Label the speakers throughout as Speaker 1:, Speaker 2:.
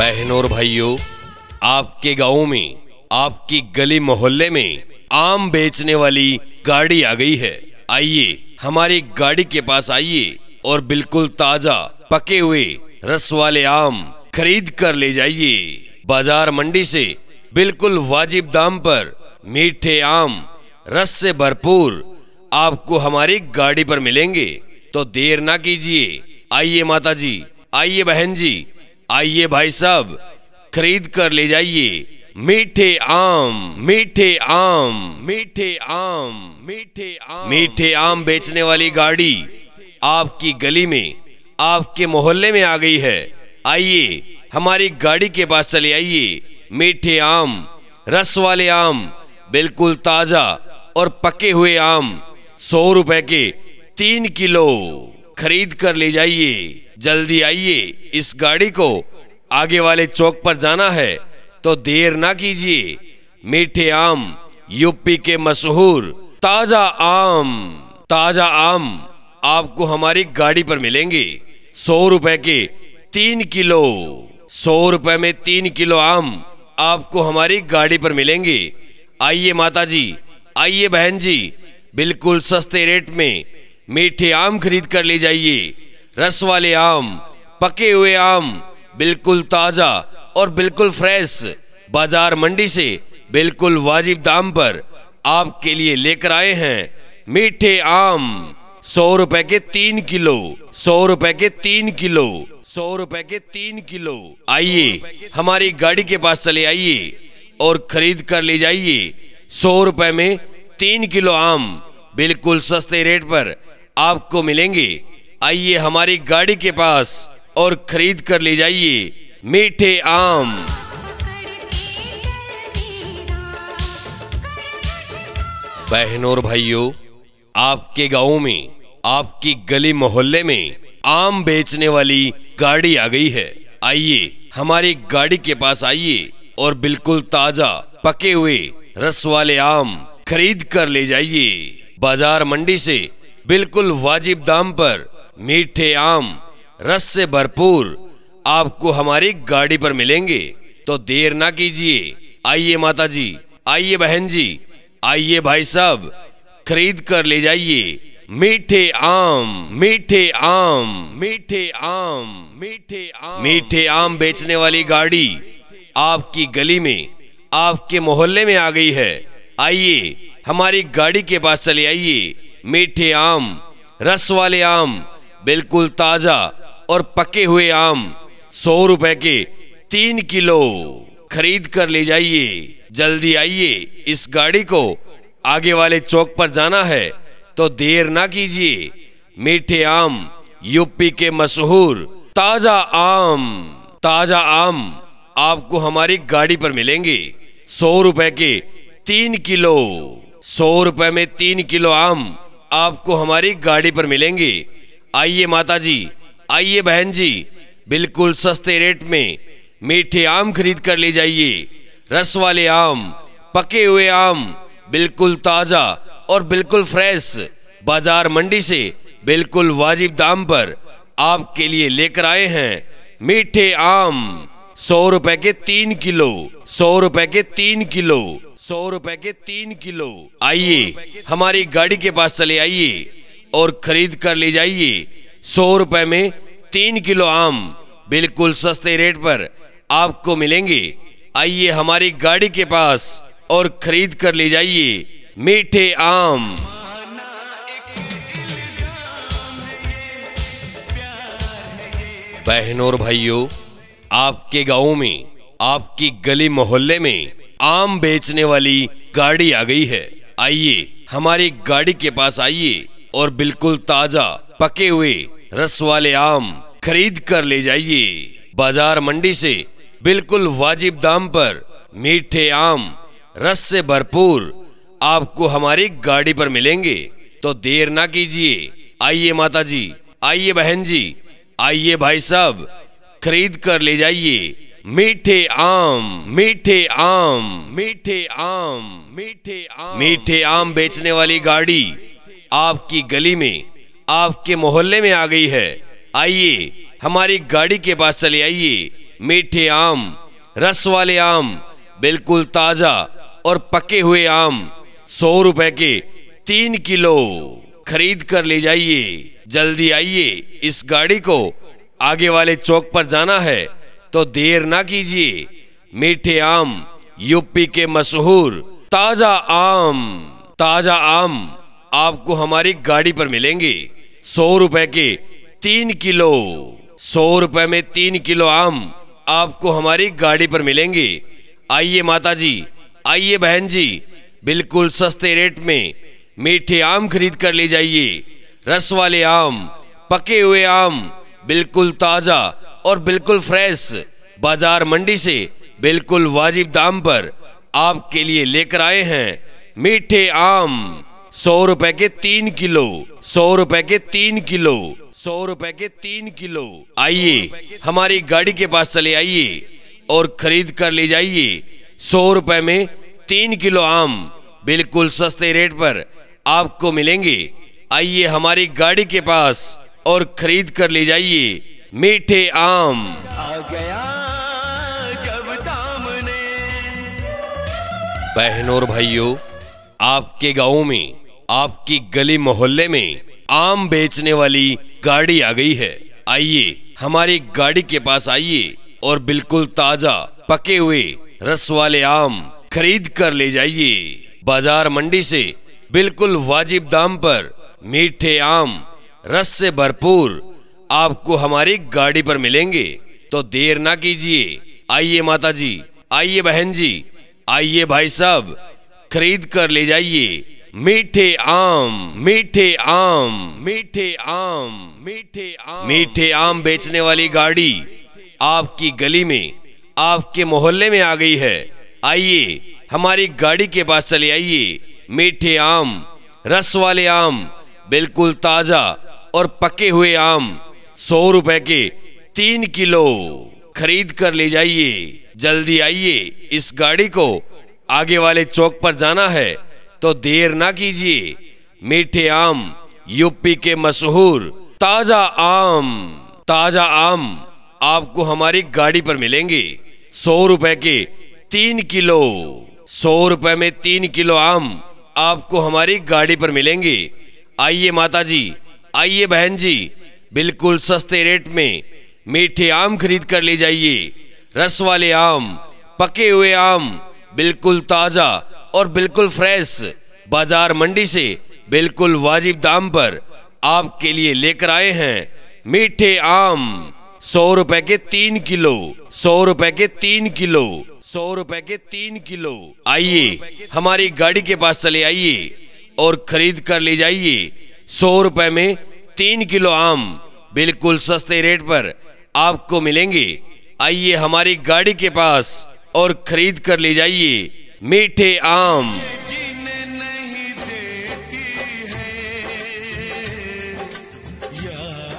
Speaker 1: बहनों और भाइयों आपके गांव में आपकी गली मोहल्ले में आम बेचने वाली गाड़ी आ गई है आइए हमारी गाड़ी के पास आइए और बिल्कुल ताजा पके हुए रस वाले आम खरीद कर ले जाइए बाजार मंडी से बिल्कुल वाजिब दाम पर मीठे आम रस से भरपूर आपको हमारी गाड़ी पर मिलेंगे तो देर ना कीजिए आइए माता जी आइए बहन जी आइए भाई साहब खरीद कर ले जाइए मीठे आम मीठे आम मीठे आम मीठे आम मीठे आम बेचने वाली गाड़ी आपकी गली में आपके मोहल्ले में आ गई है आइए हमारी गाड़ी के पास चले आइए मीठे आम रस वाले आम बिल्कुल ताजा और पके हुए आम सौ रुपए के तीन किलो खरीद कर ले जाइए जल्दी आइए इस गाड़ी को आगे वाले चौक पर जाना है तो देर ना कीजिए मीठे आम यूपी के मशहूर ताजा आम ताजा आम आपको हमारी गाड़ी पर मिलेंगे सौ रुपए के तीन किलो सौ रुपए में तीन किलो आम आपको हमारी गाड़ी पर मिलेंगे आइए माता जी आइए बहन जी बिल्कुल सस्ते रेट में मीठे आम खरीद कर ले जाइए रस वाले आम पके हुए आम बिल्कुल ताज़ा और बिल्कुल फ्रेश बाजार मंडी से बिल्कुल वाजिब दाम पर आपके लिए लेकर आए हैं मीठे आम सौ रुपए के तीन किलो सौ रुपए के तीन किलो सौ रुपए के तीन किलो आइए हमारी गाड़ी के पास चले आइए और खरीद कर ले जाइए सौ रुपए में तीन किलो आम बिल्कुल सस्ते रेट पर आपको मिलेंगे आइए हमारी गाड़ी के पास और खरीद कर ले जाइए मीठे आम बहनों और भाइयों आपके गांव में आपकी गली मोहल्ले में आम बेचने वाली गाड़ी आ गई है आइए हमारी गाड़ी के पास आइए और बिल्कुल ताजा पके हुए रस वाले आम खरीद कर ले जाइए बाजार मंडी से बिल्कुल वाजिब दाम पर मीठे आम रस से भरपूर आपको हमारी गाड़ी पर मिलेंगे तो देर ना कीजिए आइए माता जी आइए बहन जी आइए भाई साहब खरीद कर ले जाइए मीठे आम मीठे आम मीठे आम मीठे आम मीठे आम बेचने वाली गाड़ी आपकी गली में आपके मोहल्ले में आ गई है आइए हमारी गाड़ी के पास चले आइए मीठे आम रस वाले आम बिल्कुल ताजा और पके हुए आम सौ रुपए के तीन किलो खरीद कर ले जाइए जल्दी आइए इस गाड़ी को आगे वाले चौक पर जाना है तो देर ना कीजिए मीठे आम यूपी के मशहूर ताजा आम ताजा आम आपको हमारी गाड़ी पर मिलेंगे सौ रुपए के तीन किलो सौ रुपए में तीन किलो आम आपको हमारी गाड़ी पर मिलेंगे आइए माता जी आइए बहन जी बिल्कुल सस्ते रेट में मीठे आम खरीद कर ले जाइए रस वाले आम पके हुए आम बिल्कुल ताज़ा और बिल्कुल फ्रेश बाजार मंडी से बिल्कुल वाजिब दाम पर आपके लिए लेकर आए हैं मीठे आम सौ रुपए के तीन किलो सौ रुपए के तीन किलो सौ रुपए के तीन किलो आइए हमारी गाड़ी के पास चले आइए और खरीद कर ले जाइए सौ रुपए में तीन किलो आम बिल्कुल सस्ते रेट पर आपको मिलेंगे आइए हमारी गाड़ी के पास और खरीद कर ले जाइए मीठे आम बहनों और भाइयों आपके गांव में आपकी गली मोहल्ले में आम बेचने वाली गाड़ी आ गई है आइए हमारी गाड़ी के पास आइए और बिल्कुल ताजा पके हुए रस वाले आम खरीद कर ले जाइए बाजार मंडी से बिल्कुल वाजिब दाम पर मीठे आम रस से भरपूर आपको हमारी गाड़ी पर मिलेंगे तो देर ना कीजिए आइए माता जी आइए बहन जी आइए भाई साहब खरीद कर ले जाइए मीठे आम मीठे आम मीठे आम मीठे आम मीठे आम बेचने वाली गाड़ी आपकी गली में आपके मोहल्ले में आ गई है आइए हमारी गाड़ी के पास चले आइए मीठे आम रस वाले आम बिल्कुल ताजा और पके हुए आम सौ रुपए के तीन किलो खरीद कर ले जाइए जल्दी आइए इस गाड़ी को आगे वाले चौक पर जाना है तो देर ना कीजिए मीठे आम यूपी के मशहूर ताजा आम ताजा आम आपको हमारी गाड़ी पर मिलेंगे सौ रुपए के तीन किलो सौ रुपए में तीन किलो आम आपको हमारी गाड़ी पर मिलेंगे आइए माता जी आइए बहन जी बिल्कुल सस्ते रेट में मीठे आम खरीद कर ले जाइए रस वाले आम पके हुए आम बिल्कुल ताजा और बिल्कुल फ्रेश बाजार मंडी से बिल्कुल वाजिब दाम पर आपके लिए लेकर आए हैं मीठे आम सौ रुपए के तीन किलो सौ रुपए के तीन किलो सौ रुपए के तीन किलो आइए हमारी गाड़ी के पास चले आइए और खरीद कर ले जाइए सौ रुपए में तीन किलो आम बिल्कुल सस्ते रेट पर आपको मिलेंगे आइए हमारी गाड़ी के पास और खरीद कर ले जाइए मीठे आम आ गया जब दामने बहनों और भाइयों आपके गांव में आपकी गली मोहल्ले में आम बेचने वाली गाड़ी आ गई है आइए हमारी गाड़ी के पास आइए और बिल्कुल ताजा पके हुए रस वाले आम खरीद कर ले जाइए बाजार मंडी से बिल्कुल वाजिब दाम पर मीठे आम रस से भरपूर आपको हमारी गाड़ी पर मिलेंगे तो देर ना कीजिए आइए माता जी आइए बहन जी आइए भाई साहब खरीद कर ले जाइए मीठे आम मीठे आम मीठे आम मीठे आम मीठे आम बेचने वाली गाड़ी आपकी गली में आपके मोहल्ले में आ गई है आइए हमारी गाड़ी के पास चले आइए मीठे आम रस वाले आम बिल्कुल ताजा और पके हुए आम सौ रुपए के तीन किलो खरीद कर ले जाइए जल्दी आइए इस गाड़ी को आगे वाले चौक पर जाना है तो देर ना कीजिए मीठे आम यूपी के मशहूर ताजा आम ताजा आम आपको हमारी गाड़ी पर मिलेंगे सौ रुपए के तीन किलो सौ रुपए में तीन किलो आम आपको हमारी गाड़ी पर मिलेंगे आइए माता जी आइए बहन जी बिल्कुल सस्ते रेट में मीठे आम खरीद कर ले जाइए रस वाले आम पके हुए आम बिल्कुल ताज़ा और बिल्कुल फ्रेश बाजार मंडी से बिल्कुल वाजिब दाम पर आपके लिए लेकर आए हैं मीठे आम सौ रुपए के तीन किलो सौ रुपए के तीन किलो सौ रुपए के तीन किलो आइए हमारी गाड़ी के पास चले आइए और खरीद कर ले जाइए सौ रुपए में तीन किलो आम बिल्कुल सस्ते रेट पर आपको मिलेंगे आइए हमारी गाड़ी के पास और खरीद कर ले जाइए मीठे आम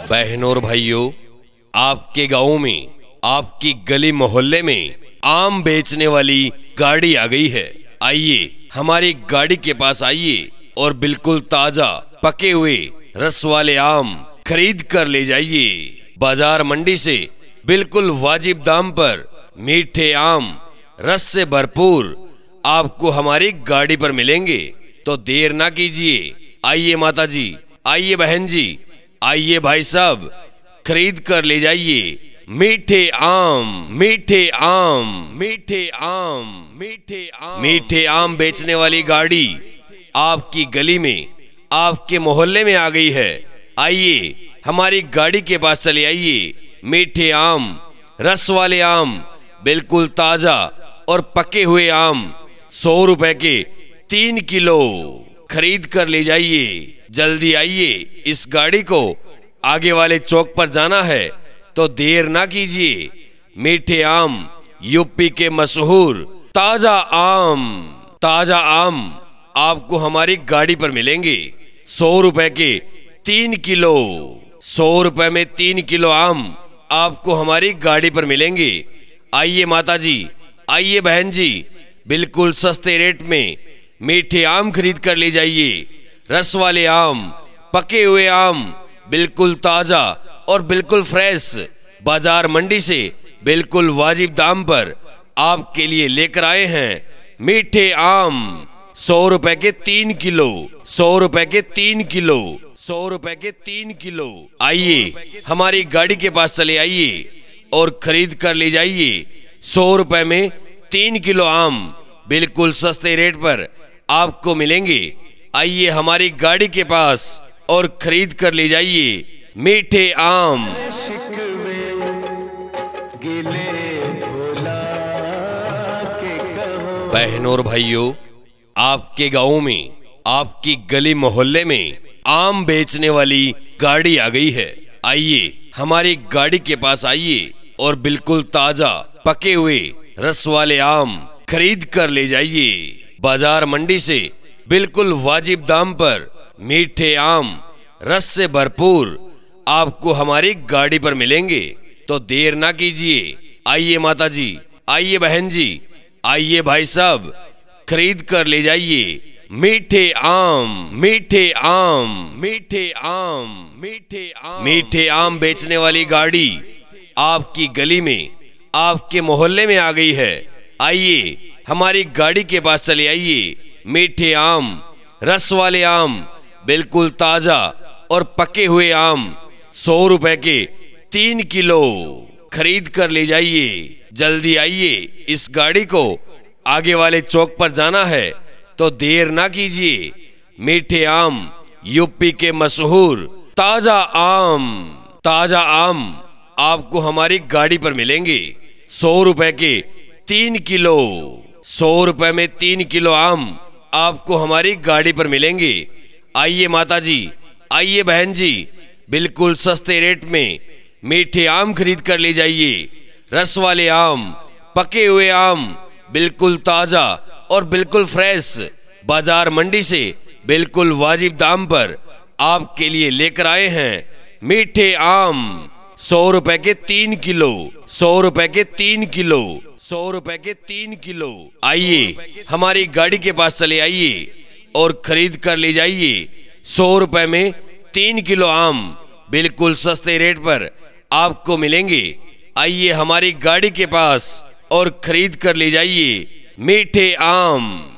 Speaker 1: बहनों और भाइयों आपके गांव में आपकी गली मोहल्ले में आम बेचने वाली गाड़ी आ गई है आइए हमारी गाड़ी के पास आइए और बिल्कुल ताजा पके हुए रस वाले आम खरीद कर ले जाइए बाजार मंडी से बिल्कुल वाजिब दाम पर मीठे आम रस से भरपूर आपको हमारी गाड़ी पर मिलेंगे तो देर ना कीजिए आइए माता जी आइए बहन जी आइए भाई साहब खरीद कर ले जाइए मीठे आम मीठे आम मीठे आम मीठे आम मीठे आम बेचने वाली गाड़ी आपकी गली में आपके मोहल्ले में आ गई है आइए हमारी गाड़ी के पास चले आइए मीठे आम रस वाले आम बिल्कुल ताजा और पके हुए आम सौ रुपए के तीन किलो खरीद कर ले जाइए जल्दी आइए इस गाड़ी को आगे वाले चौक पर जाना है तो देर ना कीजिए मीठे आम यूपी के मशहूर ताजा आम ताजा आम आपको हमारी गाड़ी पर मिलेंगे सौ रुपए के तीन किलो सौ रुपए में तीन किलो आम आपको हमारी गाड़ी पर मिलेंगे आइए माता जी आइए बहन जी बिल्कुल सस्ते रेट में मीठे आम खरीद कर ले जाइए रस वाले आम पके हुए आम बिल्कुल ताजा और बिल्कुल फ्रेश बाजार मंडी से बिल्कुल वाजिब दाम पर आपके लिए लेकर आए हैं मीठे आम सौ रुपए के तीन किलो सौ रुपए के तीन किलो सौ रुपए के तीन किलो आइए हमारी गाड़ी के पास चले आइए और खरीद कर ले जाइए सौ रुपए में तीन किलो आम बिल्कुल सस्ते रेट पर आपको मिलेंगे आइए हमारी गाड़ी के पास और खरीद कर ले जाइए मीठे आम बहनों और भाइयों आपके गांव में आपकी गली मोहल्ले में आम बेचने वाली गाड़ी आ गई है आइए हमारी गाड़ी के पास आइए और बिल्कुल ताजा पके हुए रस वाले आम खरीद कर ले जाइए बाजार मंडी से बिल्कुल वाजिब दाम पर मीठे आम रस से भरपूर आपको हमारी गाड़ी पर मिलेंगे तो देर ना कीजिए आइए माता जी आइए बहन जी आइए भाई साहब खरीद कर ले जाइए मीठे आम मीठे आम मीठे आम मीठे आम मीठे आम बेचने वाली गाड़ी आपकी गली में आपके मोहल्ले में आ गई है आइए हमारी गाड़ी के पास चले आइए मीठे आम रस वाले आम बिल्कुल ताजा और पके हुए आम सौ रुपए के तीन किलो खरीद कर ले जाइए जल्दी आइए इस गाड़ी को आगे वाले चौक पर जाना है तो देर ना कीजिए मीठे आम यूपी के मशहूर ताजा आम ताजा आम आपको हमारी गाड़ी पर मिलेंगे सौ रुपए के तीन किलो सौ रुपए में तीन किलो आम आपको हमारी गाड़ी पर मिलेंगे आइए माता जी आइए बहन जी बिल्कुल सस्ते रेट में मीठे आम खरीद कर ले जाइए रस वाले आम पके हुए आम बिल्कुल ताज़ा और बिल्कुल फ्रेश बाजार मंडी से बिल्कुल वाजिब दाम पर आपके लिए लेकर आए हैं मीठे आम सौ रुपए के तीन किलो सौ रुपए के तीन किलो सौ रुपए के तीन किलो आइए हमारी गाड़ी के पास चले आइए और खरीद कर ले जाइए सौ रुपए में तीन किलो आम बिल्कुल सस्ते रेट पर आपको मिलेंगे आइए हमारी गाड़ी के पास और खरीद कर ले जाइए मीठे आम